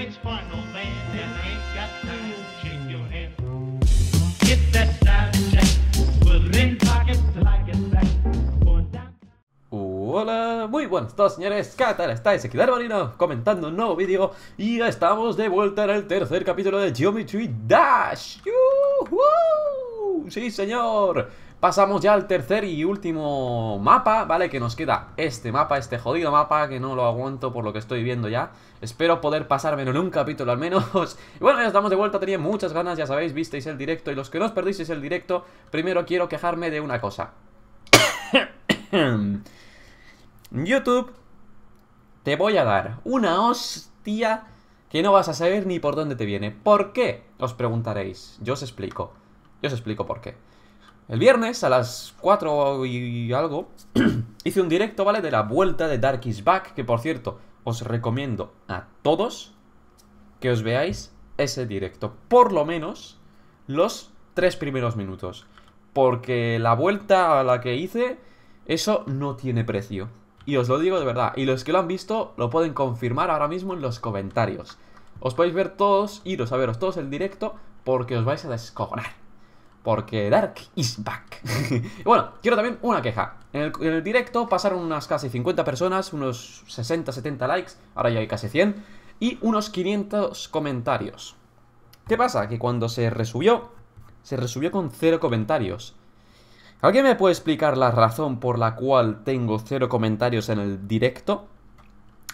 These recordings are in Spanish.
waits for no man and ain't got time to shake your hand. Get that style check, put in pockets like a sack. Hola, muy buenas todos señores, ¿qué tal estáis? Aquí Marino comentando un nuevo vídeo y estamos de vuelta en el tercer capítulo de Geometry Dash. ¡Yuhu! ¡Sí señor! Pasamos ya al tercer y último mapa, ¿vale? Que nos queda este mapa, este jodido mapa Que no lo aguanto por lo que estoy viendo ya Espero poder pasármelo en un capítulo al menos Y bueno, ya estamos de vuelta, tenía muchas ganas, ya sabéis, visteis el directo Y los que no os perdisteis el directo, primero quiero quejarme de una cosa YouTube Te voy a dar una hostia que no vas a saber ni por dónde te viene ¿Por qué? Os preguntaréis Yo os explico Yo os explico por qué el viernes a las 4 y algo hice un directo, ¿vale? De la vuelta de Dark is Back, que por cierto, os recomiendo a todos que os veáis ese directo, por lo menos los tres primeros minutos, porque la vuelta a la que hice, eso no tiene precio. Y os lo digo de verdad, y los que lo han visto lo pueden confirmar ahora mismo en los comentarios. Os podéis ver todos, iros a veros todos el directo, porque os vais a descobrar. Porque Dark is back. bueno, quiero también una queja. En el, directo pasaron unas casi 50 personas, unos 60, 70 likes, ahora ya hay casi 100, y unos 500 comentarios. ¿Qué pasa? Que cuando se resubió, se resubió con cero comentarios. ¿Alguien me puede explicar la razón por la cual tengo cero comentarios en el directo?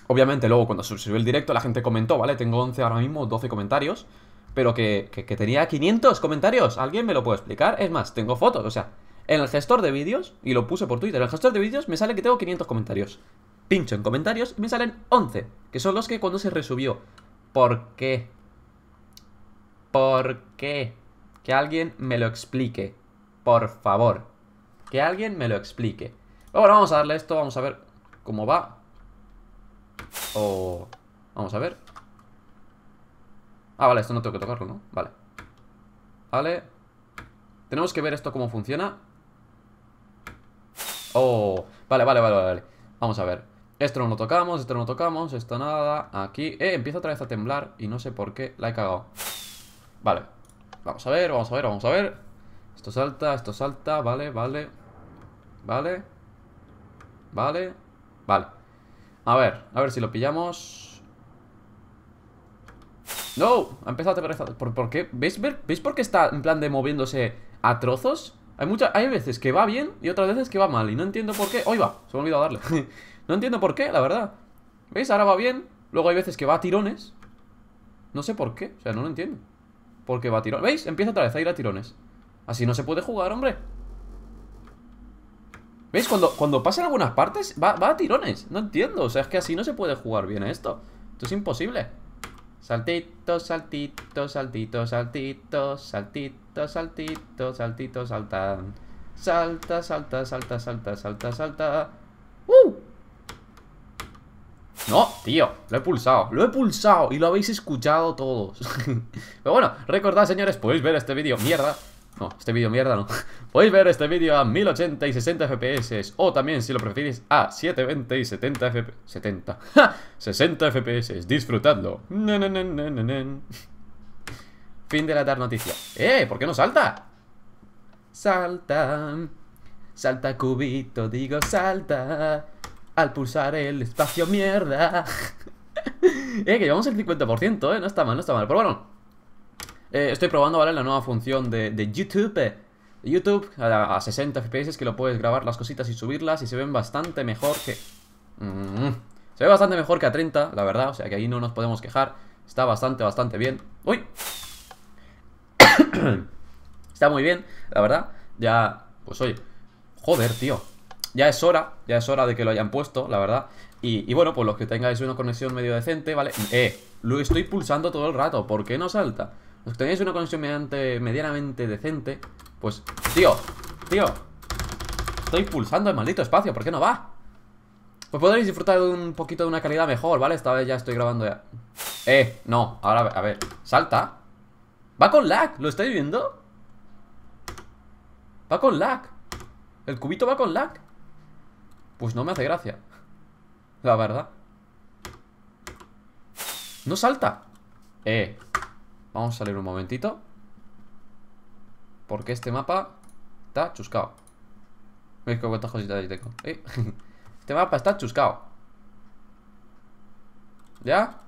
Obviamente luego cuando se subió el directo la gente comentó, ¿vale? Tengo 11 ahora mismo, 12 comentarios pero que, tenía 500 comentarios. ¿Alguien me lo puede explicar? Es más, tengo fotos, o sea, en el gestor de vídeos, y lo puse por Twitter, en el gestor de vídeos me sale que tengo 500 comentarios. Pincho en comentarios y me salen 11, que son los que cuando se resubió. ¿Por qué? ¿Por qué? Que alguien me lo explique, por favor. Que alguien me lo explique. Bueno, vamos a darle esto, vamos a ver cómo va. O... vamos a ver. Ah, vale, esto no tengo que tocarlo, ¿no? Vale Vale Tenemos que ver esto cómo funciona Oh, vale, vale, vale, vale Vamos a ver Esto no lo tocamos, esto no lo tocamos, esto nada Aquí, eh, empieza otra vez a temblar Y no sé por qué, la he cagado Vale, vamos a ver, vamos a ver, vamos a ver Esto salta, esto salta, vale, vale Vale Vale Vale A ver, a ver si lo pillamos no, ha empezado a aterrizar. ¿Por, ¿Veis, por qué está en plan de moviéndose a trozos? Hay, muchas, hay veces que va bien y otras veces que va mal. Y no entiendo por qué. ¡Hoy va! Se me ha olvidado darle. no entiendo por qué, la verdad. ¿Veis? Ahora va bien. Luego hay veces que va a tirones. No sé por qué. O sea, no lo entiendo. Porque va a tirones. ¿Veis? Empieza otra vez a ir a tirones. Así no se puede jugar, hombre. ¿Veis? Cuando, cuando en algunas partes, va, a tirones. No entiendo. O sea, es que así no se puede jugar bien esto. Esto es imposible. Saltito, saltito, saltito, saltito, saltito, saltito, saltito, salta. Salta, salta, salta, salta, salta, salta. ¡Uh! No, tío, lo he pulsado, lo he pulsado y lo habéis escuchado todos. Pero bueno, recordad, señores, podéis ver este vídeo, mierda, no, este vídeo mierda no. Podéis ver este vídeo a 1080 y 60 FPS. O también, si lo prefieres, a 720 y 70 FPS. 70. ¡Ja! 60 FPS. Disfrutadlo. fin de la dar noticia. ¡Eh! ¿Por qué no salta? Salta. Salta cubito, digo salta. Al pulsar el espacio mierda. eh, que llevamos el 50%, eh. No está mal, no está mal. Pero bueno. Eh, estoy probando, ¿vale? La nueva función de, YouTube. Eh, YouTube a, 60 FPS que lo puedes grabar las cositas y subirlas y se ven bastante mejor que... Mm, se ve bastante mejor que a 30, la verdad, o sea que ahí no nos podemos quejar. Está bastante, bastante bien. ¡Uy! Está muy bien, la verdad. Ya, pues oye, joder, tío. Ya es hora, ya es hora de que lo hayan puesto, la verdad. Y, y bueno, pues los que tengáis una conexión medio decente, ¿vale? Eh, lo estoy pulsando todo el rato, ¿por qué no salta? Si pues tenéis una conexión medianamente decente, pues, tío, tío, estoy pulsando el maldito espacio, ¿por qué no va? Pues podréis disfrutar de un poquito de una calidad mejor, ¿vale? Esta vez ya estoy grabando ya. Eh, no, ahora a ver, salta. Va con lag, ¿lo estáis viendo? Va con lag. El cubito va con lag. Pues no me hace gracia. La verdad. No salta. Eh, Vamos a salir un momentito. Porque este mapa está chuscado. Veis cuántas cositas ahí tengo. este mapa está chuscado. ¿Ya?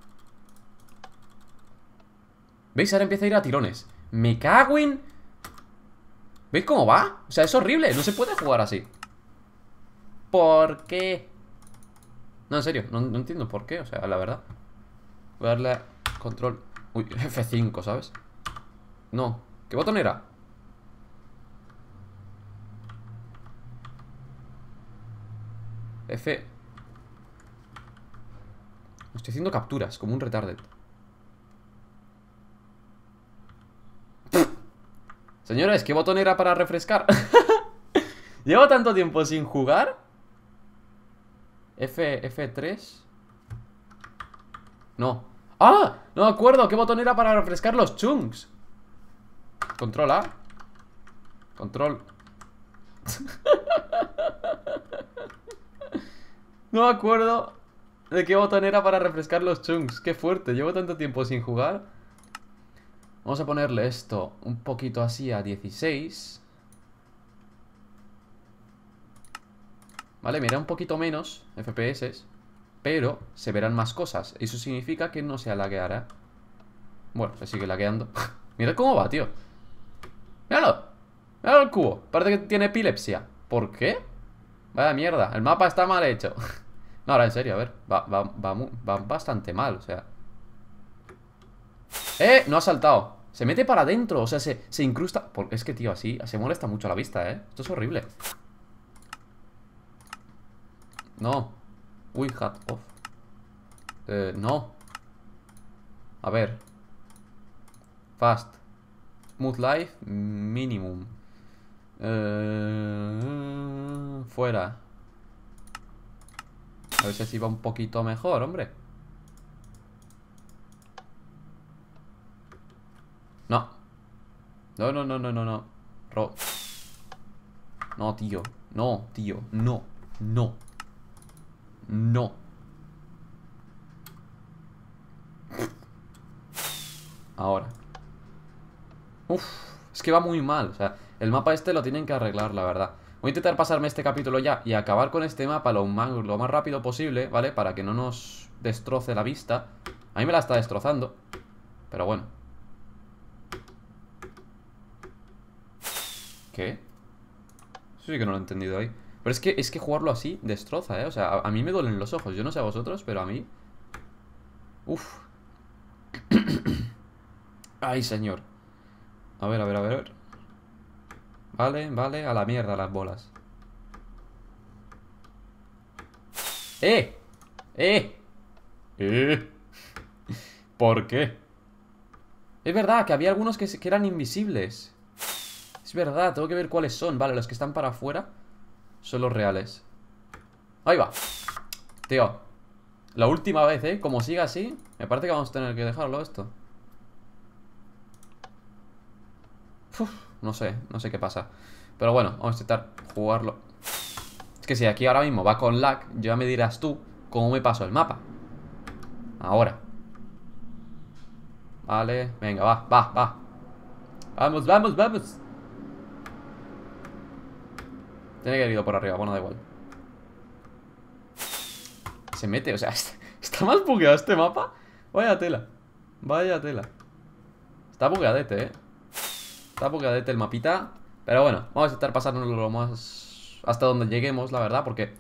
¿Veis? Ahora empieza a ir a tirones. ¡Me cago en...! ¿Veis cómo va? O sea, es horrible. No se puede jugar así. ¿Por qué? No, en serio. No, entiendo por qué. O sea, la verdad. Voy a darle control Uy, F5, ¿sabes? No, ¿qué botón era? F... Estoy haciendo capturas, como un retarded Señores, ¿qué botón era para refrescar? Llevo tanto tiempo sin jugar F, F3 No ¡Ah! No me acuerdo, ¿qué botón era para refrescar los chunks? Control A Control No me acuerdo de qué botón era para refrescar los chunks Qué fuerte, llevo tanto tiempo sin jugar Vamos a ponerle esto un poquito así a 16 Vale, mira un poquito menos FPS pero se verán más cosas. Eso significa que no se hará. Bueno, se sigue lagueando. Mira cómo va, tío. Míralo. Míralo el cubo. Parece que tiene epilepsia. ¿Por qué? Vaya mierda. El mapa está mal hecho. no, ahora en serio, a ver. Va, va, bastante mal, o sea. ¡Eh! No ha saltado. Se mete para adentro, o sea, se, incrusta. Porque es que, tío, así se molesta mucho la vista, ¿eh? Esto es horrible. No, Uy, hat off. Eh, no. A ver. Fast. Smooth life, minimum. Eh, fuera. A ver si va un poquito mejor, hombre. No. No, no, no, no, no, no. Ro no, tío. No, tío. No. No. No. Ahora. Uf, es que va muy mal. O sea, el mapa este lo tienen que arreglar, la verdad. Voy a intentar pasarme este capítulo ya y acabar con este mapa lo más, rápido posible, ¿vale? Para que no nos destroce la vista. A mí me la está destrozando. Pero bueno. ¿Qué? sí que no lo he entendido ahí. Pero es que, es que jugarlo así destroza, ¿eh? O sea, a, mí me duelen los ojos. Yo no sé a vosotros, pero a mí... Uf. Ay, señor. A ver, a ver, a ver. Vale, vale. A la mierda las bolas. ¡Eh! ¡Eh! ¡Eh! ¿Por qué? Es verdad que había algunos que, que eran invisibles. Es verdad, tengo que ver cuáles son. Vale, los que están para afuera son los reales. Ahí va. Tío. La última vez, ¿eh? Como siga así, me parece que vamos a tener que dejarlo esto. no sé, no sé qué pasa. Pero bueno, vamos a intentar jugarlo. Es que si aquí ahora mismo va con lag, ya me dirás tú cómo me paso el mapa. Ahora. Vale, venga, va, va, va. Vamos, vamos, vamos. Tiene que haber ido por arriba, bueno, da igual Se mete, o sea, está, más bugueado este mapa Vaya tela Vaya tela Está bugueadete, eh Está bugueadete el mapita Pero bueno, vamos a estar pasarnos lo más... Hasta donde lleguemos, la verdad, porque...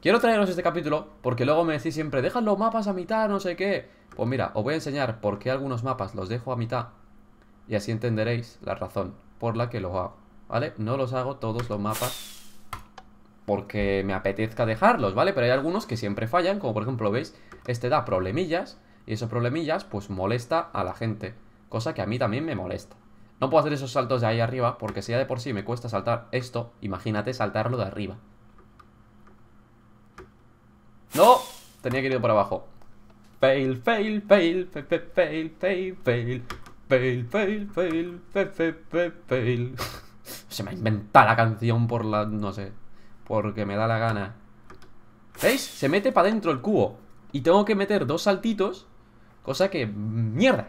quiero traeros este capítulo Porque luego me decís siempre Dejan los mapas a mitad, no sé qué Pues mira, os voy a enseñar por qué algunos mapas los dejo a mitad Y así entenderéis la razón por la que los hago ¿vale? No los hago todos los mapas porque me apetezca dejarlos, ¿vale? Pero hay algunos que siempre fallan, como por ejemplo, ¿veis? Este da problemillas y esos problemillas pues molesta a la gente, cosa que a mí también me molesta. No puedo hacer esos saltos de ahí arriba porque si ya de por sí me cuesta saltar esto, imagínate saltarlo de arriba. ¡No! Tenía que ir por abajo. Fail, fail, fail, fail, fail, fail, fail, fail, fail, fail, fail, fail, fail. Se me ha inventado la canción por la... no sé. Porque me da la gana. ¿Veis? Se mete para dentro el cubo. Y tengo que meter dos saltitos. Cosa que... ¡Mierda!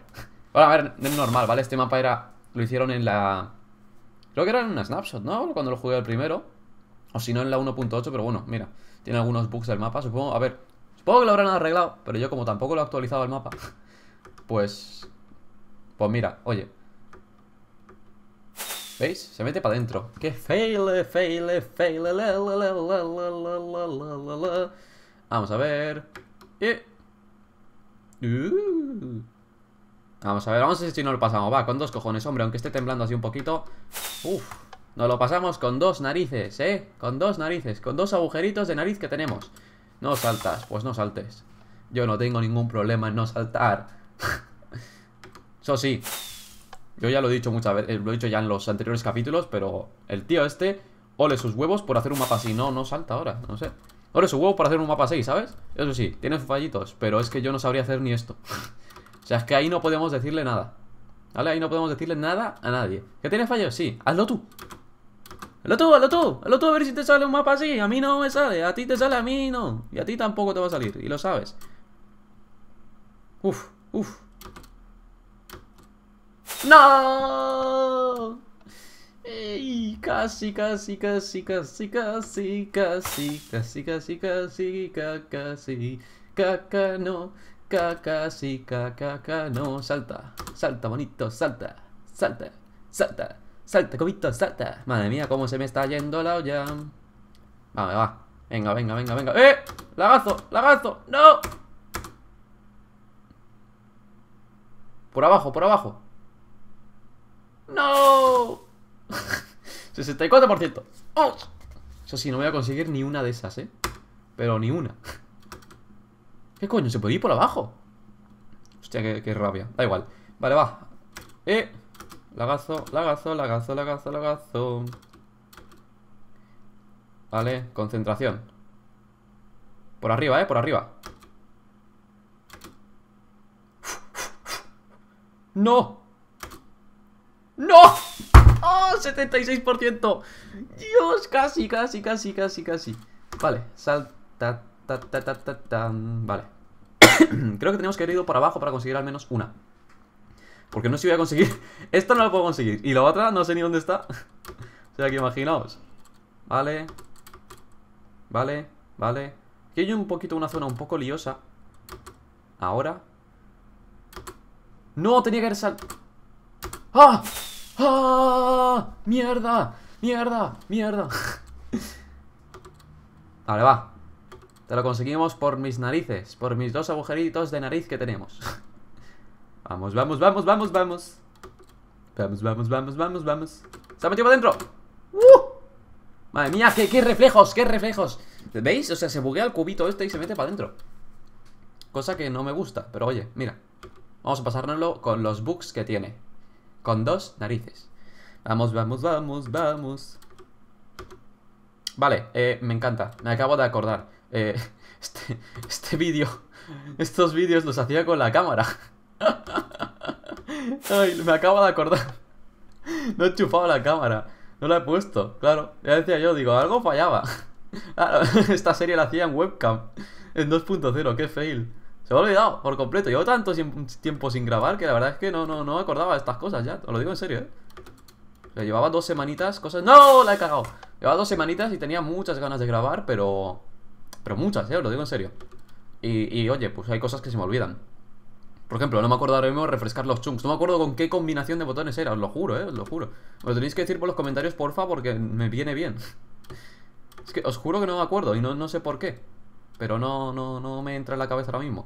a ver, es normal, ¿vale? Este mapa era... Lo hicieron en la... Creo que era en una snapshot, ¿no? Cuando lo jugué el primero. O si no, en la 1.8, pero bueno, mira. Tiene algunos bugs del mapa, supongo. A ver, supongo que lo habrán arreglado. Pero yo como tampoco lo he actualizado el mapa. Pues... Pues mira, oye, ¿Veis? Se mete para adentro. Que fail, fail, fail. Vamos a ver. Vamos a ver, vamos a ver si no lo pasamos. Va, con dos cojones, hombre, aunque esté temblando así un poquito. Uf, nos lo pasamos con dos narices, ¿eh? Con dos narices, con dos agujeritos de nariz que tenemos. No saltas, pues no saltes. Yo no tengo ningún problema en no saltar. Eso sí, yo ya lo he dicho muchas veces, eh, lo he dicho ya en los anteriores capítulos, pero el tío este, ole sus huevos por hacer un mapa así. No, no salta ahora, no sé. Ole sus huevos por hacer un mapa así, ¿sabes? Eso sí, tiene fallitos, pero es que yo no sabría hacer ni esto. o sea, es que ahí no podemos decirle nada. ¿Vale? Ahí no podemos decirle nada a nadie. ¿Que tiene fallos? Sí, hazlo tú. Hazlo tú, hazlo tú, hazlo tú a ver si te sale un mapa así. A mí no me sale, a ti te sale, a mí no. Y a ti tampoco te va a salir, y lo sabes. Uf, uf. ¡No! Ey, casi, casi, casi, casi, casi, casi, casi, casi, casi, casi, caca, no, caca, sí, caca, no, salta, salta, bonito, salta, salta, salta, salta, cobito, salta. Madre mía, cómo se me está yendo la olla. Vamos, venga, venga, venga, venga. ¡Eh! ¡Lagazo, lagazo! ¡No! Por abajo, por abajo. ¡No! 64%. ¡Oh! Eso sí, no voy a conseguir ni una de esas, ¿eh? Pero ni una. ¿Qué coño? ¿Se puede ir por abajo? Hostia, qué, rabia. Da igual. Vale, va. Eh. Lagazo, lagazo, lagazo, lagazo, lagazo. Vale, concentración. Por arriba, eh, por arriba. ¡No! ¡No! ¡Oh! 76%. Dios, casi, casi, casi, casi, casi. Vale, salta. Ta, ta, ta, ta, ta. Vale. Creo que tenemos que ir ido para abajo para conseguir al menos una. Porque no sé si voy a conseguir. Esta no la puedo conseguir. Y la otra no sé ni dónde está. o sea que imaginaos. Vale. Vale. Vale. Aquí hay un poquito una zona un poco liosa. Ahora. No, tenía que haber sal... ¡Ah! ¡Ah! ¡Mierda! ¡Mierda! ¡Mierda! vale, va. Te lo conseguimos por mis narices. Por mis dos agujeritos de nariz que tenemos. vamos, vamos, vamos, vamos, vamos. Vamos, vamos, vamos, vamos, vamos. ¡Se ha metido para adentro! ¡Uh! Madre mía, qué, qué reflejos, qué reflejos. ¿Veis? O sea, se buguea el cubito este y se mete para adentro. Cosa que no me gusta, pero oye, mira. Vamos a pasárnoslo con los bugs que tiene. Con dos narices. Vamos, vamos, vamos, vamos. Vale, eh, me encanta. Me acabo de acordar. Eh, este este vídeo, estos vídeos los hacía con la cámara. Ay, me acabo de acordar. No he chufado la cámara. No la he puesto, claro. Ya decía yo, digo, algo fallaba. esta serie la hacía en webcam. En 2.0, qué fail. Se me ha olvidado por completo. Llevo tanto tiempo sin grabar que la verdad es que no, no, me acordaba de estas cosas ya. Os lo digo en serio, ¿eh? llevaba dos semanitas, cosas... ¡No! La he cagado. Llevaba dos semanitas y tenía muchas ganas de grabar, pero... Pero muchas, ¿eh? Os lo digo en serio. Y, y oye, pues hay cosas que se me olvidan. Por ejemplo, no me acuerdo ahora mismo refrescar los chunks. No me acuerdo con qué combinación de botones era, os lo juro, eh, os lo juro. Me lo tenéis que decir por los comentarios, porfa, porque me viene bien. Es que os juro que no me acuerdo y no, no sé por qué. Pero no, no, no me entra en la cabeza ahora mismo.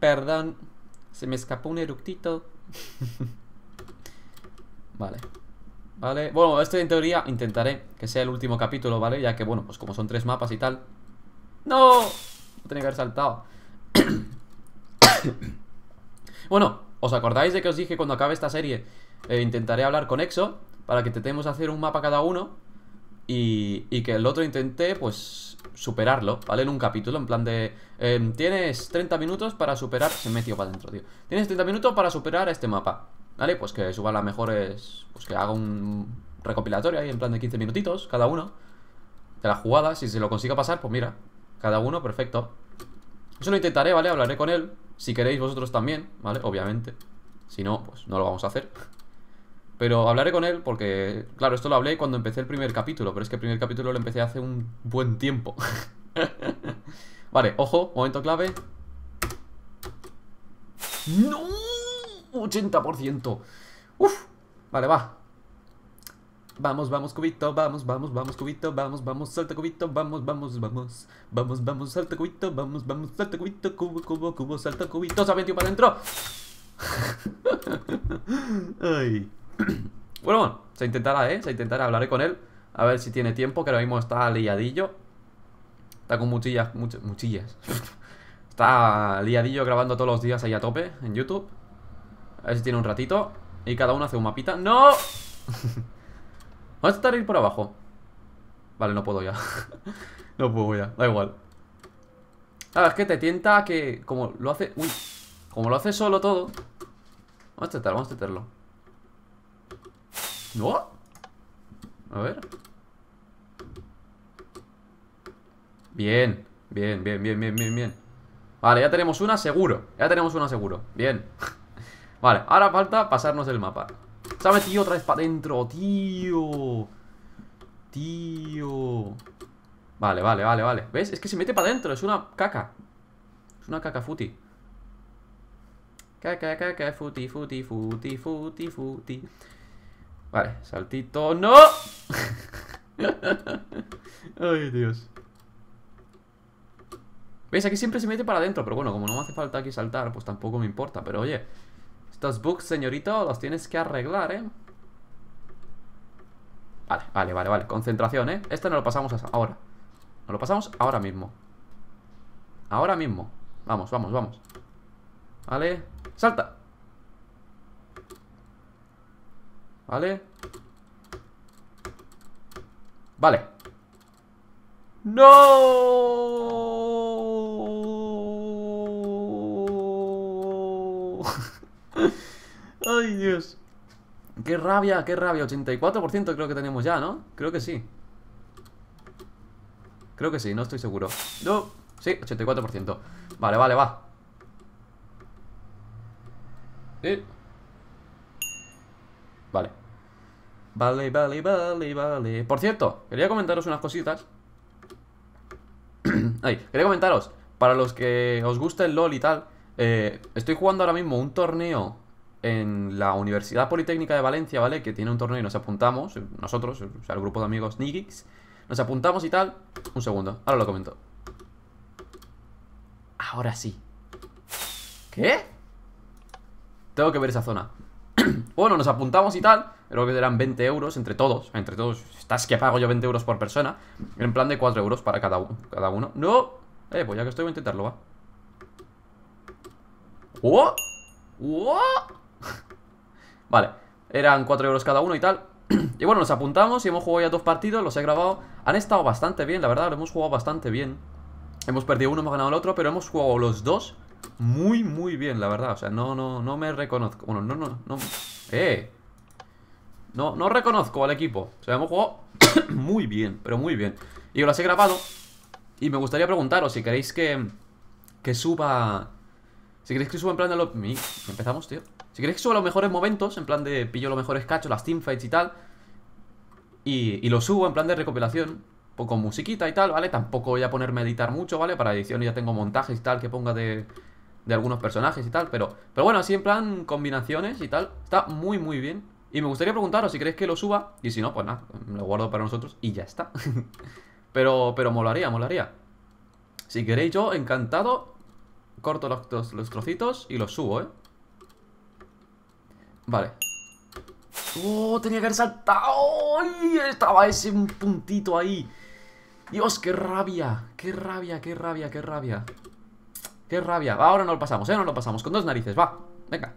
Perdón, se me escapó un eructito. vale. Vale, bueno, este en teoría intentaré que sea el último capítulo, ¿vale? Ya que, bueno, pues como son tres mapas y tal ¡No! No tenía que haber saltado Bueno, ¿os acordáis de que os dije cuando acabe esta serie? Eh, intentaré hablar con Exo Para que de hacer un mapa cada uno y, que el otro intenté, pues, superarlo, ¿vale? En un capítulo, en plan de... Em, tienes 30 minutos para superar... Se metió para adentro, tío. Tienes 30 minutos para superar este mapa, ¿vale? Pues que suba las mejores... Pues que haga un recopilatorio ahí, en plan de 15 minutitos cada uno. De la jugada, si se lo consiga pasar, pues mira. Cada uno, perfecto. Eso lo intentaré, ¿vale? Hablaré con él. Si queréis vosotros también, ¿vale? Obviamente. Si no, pues no lo vamos a hacer. Pero hablaré con él porque, claro, esto lo hablé cuando empecé el primer capítulo, pero es que el primer capítulo lo empecé hace un buen tiempo. vale, ojo, momento clave. ¡No! 80%. Uf, vale, va. Vamos, vamos, cubito, vamos, vamos, vamos, cubito, vamos, vamos, salta cubito, vamos, vamos, vamos. Vamos, vamos, salta cubito, vamos, vamos, salta cubito, cubo, cubo, cubo, salta cubito, se ha metido para adentro. Ay. bueno, se intentará, ¿eh? Se intentará, hablaré con él. A ver si tiene tiempo, que ahora mismo está liadillo. Está con muchillas, muchillas. está liadillo grabando todos los días ahí a tope en YouTube. A ver si tiene un ratito. Y cada uno hace un mapita. ¡No! Vamos a intentar ir por abajo. Vale, no puedo ya. no puedo ya, da igual. A ah, ver, es que te tienta que como lo hace... Uy, como lo hace solo todo... Vamos a intentar, vamos a intentarlo. A ver. Bien, bien, bien, bien, bien, bien, bien. Vale, ya tenemos una seguro. Ya tenemos una seguro. Bien. vale, ahora falta pasarnos el mapa. Se ha metido otra vez para adentro, tío. Tío. Vale, vale, vale, vale. ¿Ves? Es que se mete para dentro, Es una caca. Es una caca futi. Caca, caca, futi, futi, futi, futi, futi. Vale, saltito. ¡No! Ay, Dios. ¿Veis? Aquí siempre se mete para adentro, pero bueno, como no me hace falta aquí saltar, pues tampoco me importa. Pero oye, estos bugs, señorito, los tienes que arreglar, ¿eh? Vale, vale, vale, vale. Concentración, ¿eh? Esto no lo pasamos ahora. Nos lo pasamos ahora mismo. Ahora mismo. Vamos, vamos, vamos. Vale. ¡Salta! ¿Vale? Vale ¡No! ¡Ay, Dios! ¡Qué rabia, qué rabia! 84% creo que tenemos ya, ¿no? Creo que sí Creo que sí, no estoy seguro ¡No! Sí, 84% Vale, vale, va ¿Eh? Vale, vale, vale, vale. Por cierto, quería comentaros unas cositas. Ay, quería comentaros. Para los que os gusta el LOL y tal, eh, estoy jugando ahora mismo un torneo en la Universidad Politécnica de Valencia, ¿vale? Que tiene un torneo y nos apuntamos, eh, nosotros, o sea, el grupo de amigos Nigix, nos apuntamos y tal. Un segundo, ahora lo comento. Ahora sí. ¿Qué? Tengo que ver esa zona. bueno, nos apuntamos y tal creo que eran 20 euros entre todos, entre todos, estás que pago yo 20 euros por persona, en plan de 4 euros para cada, cada uno. ¡No! Eh, pues ya que estoy voy a intentarlo, va. ¡Oh! ¡Oh! vale, eran 4 euros cada uno y tal. y bueno, nos apuntamos y hemos jugado ya dos partidos, los he grabado. Han estado bastante bien, la verdad, hemos jugado bastante bien. Hemos perdido uno, hemos ganado el otro, pero hemos jugado los dos muy, muy bien, la verdad. O sea, no, no, no me reconozco. Bueno, no, no, no. ¡Eh! No, no reconozco al equipo. O sea, hemos jugado muy bien, pero muy bien. Y os las he grabado. Y me gustaría preguntaros si queréis que, que suba... Si queréis que suba en plan de los... Empezamos, tío. Si queréis que suba los mejores momentos, en plan de pillo los mejores cachos, las teamfights y tal. Y, lo subo en plan de recopilación, poco pues musiquita y tal, ¿vale? Tampoco voy a ponerme a editar mucho, ¿vale? Para edición ya tengo montajes y tal que ponga de, de algunos personajes y tal. Pero, pero bueno, así en plan combinaciones y tal. Está muy, muy bien. Y me gustaría preguntaros si queréis que lo suba. Y si no, pues nada, lo guardo para nosotros y ya está. pero, pero molaría, molaría. Si queréis, yo encantado corto los, trocitos y los subo, ¿eh? Vale. ¡Oh! Tenía que haber saltado. Estaba ese puntito ahí. Dios, qué rabia. Qué rabia, qué rabia, qué rabia. Qué rabia. Ahora no lo pasamos, ¿eh? No lo pasamos. Con dos narices, va. Venga.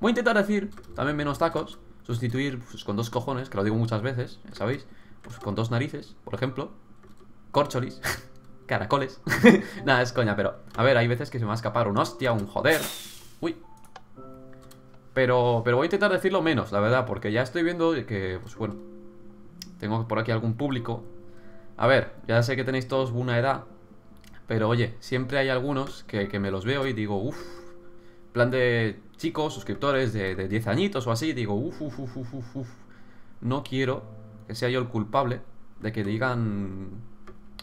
Voy a intentar decir también menos tacos sustituir pues, con dos cojones, que lo digo muchas veces, ¿sabéis? Pues con dos narices, por ejemplo, corcholis, caracoles. Nada, es coña, pero a ver, hay veces que se me va a escapar un hostia, un joder. Uy. Pero, pero voy a intentar decirlo menos, la verdad, porque ya estoy viendo que, pues bueno, tengo por aquí algún público. A ver, ya sé que tenéis todos una edad, pero oye, siempre hay algunos que, que me los veo y digo, uff, plan de chicos, suscriptores de, 10 añitos o así, digo, uff, uff, uf, uff, uff, uff, no quiero que sea yo el culpable de que digan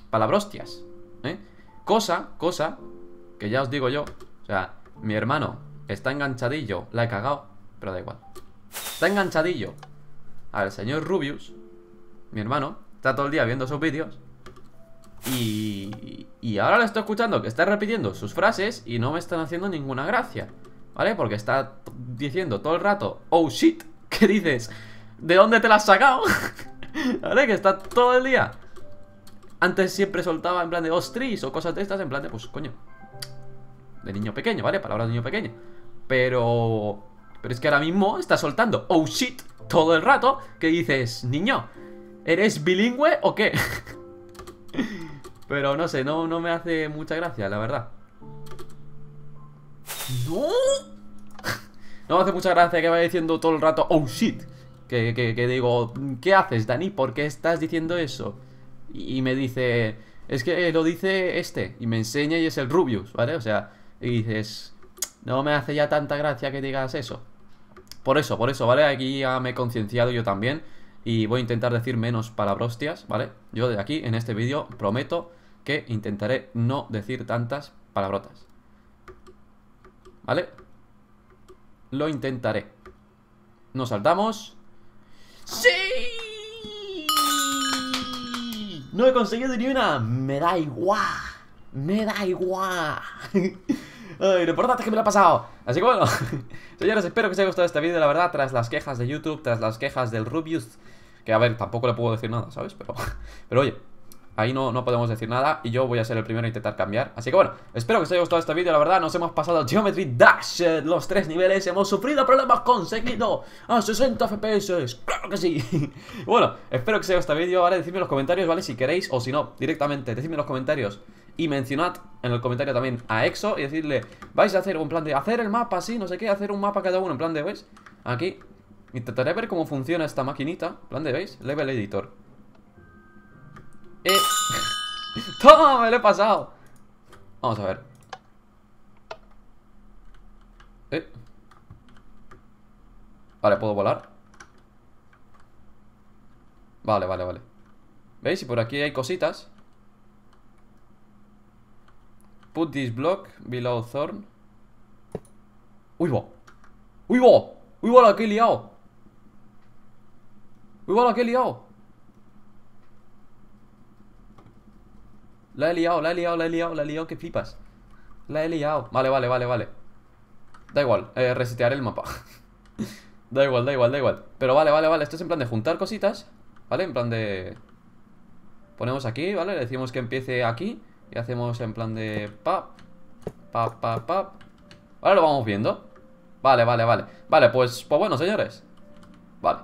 palabrostias, ¿eh? Cosa, cosa, que ya os digo yo, o sea, mi hermano está enganchadillo, la he cagado, pero da igual. Está enganchadillo al señor Rubius, mi hermano, está todo el día viendo sus vídeos y, y ahora lo estoy escuchando que está repitiendo sus frases y no me están haciendo ninguna gracia, ¿vale? Porque está diciendo todo el rato, oh shit, ¿qué dices? ¿De dónde te la has sacado? ¿Vale? Que está todo el día. Antes siempre soltaba en plan de ostris oh, o cosas de estas, en plan de, pues coño, de niño pequeño, ¿vale? Palabra de niño pequeño. Pero. Pero es que ahora mismo está soltando oh shit todo el rato que dices, niño, ¿eres bilingüe o qué? Pero no sé, no, no me hace mucha gracia, la verdad. ¡No! No me hace mucha gracia que vaya diciendo todo el rato, oh shit. Que, digo, ¿qué haces, Dani? ¿Por qué estás diciendo eso? Y, me dice, es que eh, lo dice este. Y me enseña y es el Rubius, ¿vale? O sea, y dices, no me hace ya tanta gracia que digas eso. Por eso, por eso, ¿vale? Aquí ya me he concienciado yo también. Y voy a intentar decir menos palabrostias, ¿vale? Yo de aquí, en este vídeo, prometo que intentaré no decir tantas palabrotas. ¿Vale? Lo intentaré. Nos saltamos. ¡Sí! No he conseguido ni una. Me da igual. Me da igual. Ay, lo importante que me lo ha pasado. Así que bueno, señores, espero que os haya gustado este vídeo. La verdad, tras las quejas de YouTube, tras las quejas del Rubius, que a ver, tampoco le puedo decir nada, ¿sabes? Pero, pero oye, Ahí no, no podemos decir nada y yo voy a ser el primero a intentar cambiar Así que bueno, espero que os haya gustado este vídeo La verdad, nos hemos pasado Geometry Dash eh, Los tres niveles, hemos sufrido problemas lo conseguido A 60 FPS, claro que sí Bueno, espero que os haya gustado este vídeo Ahora decidme en los comentarios, ¿vale? Si queréis o si no, directamente Decidme en los comentarios y mencionad en el comentario también a EXO y decirle Vais a hacer un plan de hacer el mapa, así? no sé qué Hacer un mapa cada uno, en plan de, ¿veis? Aquí, intentaré ver cómo funciona esta maquinita plan de, ¿veis? Level Editor eh. ¡Toma! Me lo he pasado. Vamos a ver. Eh. Vale, ¿puedo volar? Vale, vale, vale. ¿Veis? Y por aquí hay cositas. Put this block below thorn. ¡Uy, bo! ¡Uy, bo! ¡Uy, bo, la que he liado! ¡Uy, bo, la que he liado! La he liado, la he liado, la he liado, la he liado, que flipas. La he liado. Vale, vale, vale, vale. Da igual, eh, resetear el mapa. da igual, da igual, da igual. Pero vale, vale, vale. Esto es en plan de juntar cositas. ¿Vale? En plan de... Ponemos aquí, ¿vale? decimos que empiece aquí. Y hacemos en plan de... pap, pap, pap, pap. Ahora lo vamos viendo. Vale, vale, vale. Vale, pues, pues bueno, señores. Vale.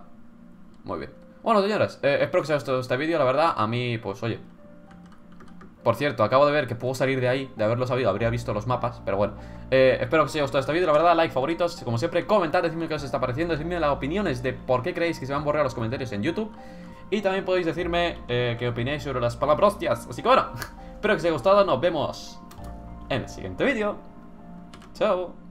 Muy bien. Bueno, señores, eh, espero que os haya gustado este vídeo, la verdad. A mí, pues, oye, por cierto, acabo de ver que puedo salir de ahí, de haberlo sabido, habría visto los mapas, pero bueno. Eh, espero que os haya gustado este vídeo, la verdad, like, favoritos, como siempre, comentad, decidme qué os está pareciendo, decidme las opiniones de por qué creéis que se van a borrar los comentarios en YouTube. Y también podéis decirme eh, qué opináis sobre las palabras hostias. Así que bueno, espero que os haya gustado, nos vemos en el siguiente vídeo. Chao.